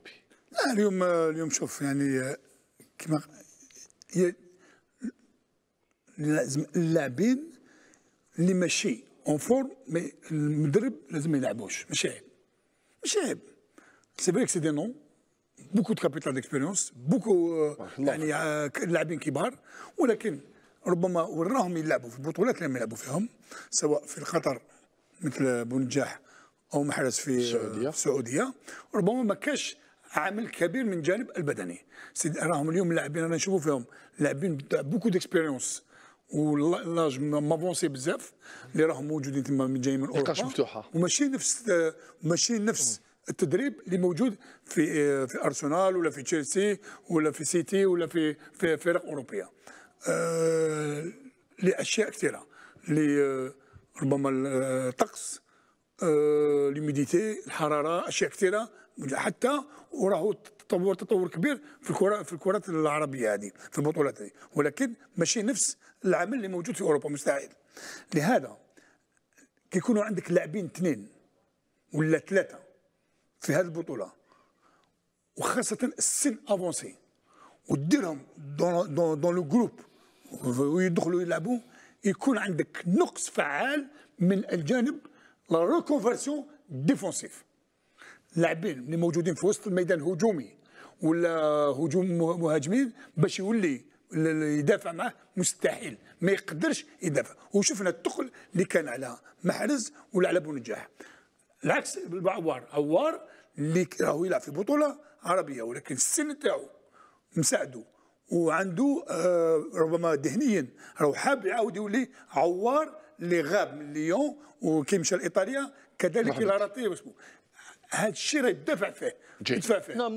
اوروبي لا اليوم اليوم شوف يعني كما هي لازم اللاعبين اللي ماشي اون فورم مي المدرب لازم ما يلعبوش ماشي عيب ماشي عيب سي فري سي دي نون بوكو دو كابيتال ديكسبيريونس بوكو يعني euh, لاعبين كبار ولكن ربما وراهم يلعبوا في البطولات اللي يلعبوا فيهم سواء في القطر مثل بنجاح او محرز في السعوديه السعوديه ربما ما كاش عامل كبير من جانب البدني سيد راهم اليوم اللاعبين انا نشوفوا فيهم لاعبين بوكو ديكسبيريونس ولاج مافونسي بزاف اللي راهم موجودين تما من جاي من اوروبا مفتوحه وماشي نفس ماشي نفس التدريب اللي موجود في في ارسنال ولا في تشيلسي ولا في سيتي ولا في في فرق اوروبيه آه، لاشياء كثيره لربما آه، الطقس آه، ليميديتي الحراره اشياء كثيره حتى وراه تطور تطور كبير في الكره في الكرات العربيه هذه في البطولات هذه ولكن ماشي نفس العمل اللي موجود في اوروبا مستحيل لهذا كيكونوا عندك لاعبين اثنين ولا ثلاثه في هذه البطوله وخاصه السن افونسي وديرهم دون دون دون لو جروب ويدخلوا يلعبوا يكون عندك نقص فعال من الجانب لا ريكونفيرسيون ديفونسيف لاعبين اللي موجودين في وسط الميدان هجومي ولا هجوم مهاجمين باش يولي يدافع معاه مستحيل ما يقدرش يدافع وشفنا الثقل اللي كان على محرز ولا على بونجاح العكس بعوار عوار اللي راهو يلعب في بطوله عربيه ولكن السن تاعو مساعده وعنده آه ربما ذهنيا راهو حاب يعاود يولي عوار اللي غاب من ليون وكيمشى لايطاليا كذلك الى راتي هذا الشيء راه يدافع فيه يدفع فيه نعم،